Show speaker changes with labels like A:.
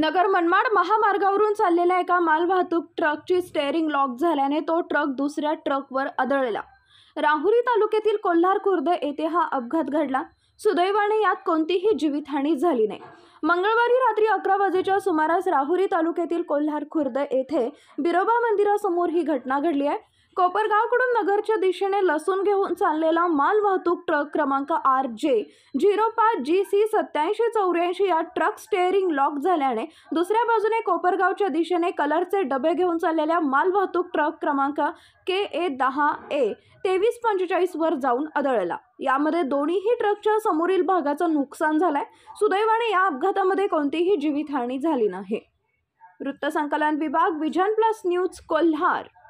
A: नगर मनमाड महामार्गावरून चाललेल्या एका मालवाहतूक ट्रकची स्टेअरिंग लॉक झाल्याने तो ट्रक दुसऱ्या ट्रकवर आदळला राहुरी तालुक्यातील कोल्हार खुर्द येथे हा अपघात घडला सुदैवाने यात कोणतीही जीवितहानी झाली नाही मंगळवारी रात्री अकरा वाजेच्या सुमारास राहुरी तालुक्यातील कोल्हार खुर्द येथे बिरोबा मंदिरासमोर ही घटना घडली आहे कोपरगावकडून नगरच्या दिशेने लसूण घेऊन चाललेला माल वाहतूक ट्रक क्रमांक आर जे झिरो पाच जी सी सत्याऐंशी चौऱ्याऐंशी या ट्रक स्टेअरिंग लॉक झाल्याने दुसऱ्या बाजूने कोपरगावच्या दिशेने कलरचे डबे घेऊन चाललेल्या माल वाहतूक ट्रक क्रमांक के ए दहा ए तेवीस पंचेचाळीसवर जाऊन आदळला यामध्ये दोन्हीही ट्रकच्या समोरील भागाचं नुकसान झालंय सुदैवाने या अपघातामध्ये कोणतीही जीवितहानी झाली नाही वृत्तसंकलन विभाग विजन प्लस न्यूज कोल्हार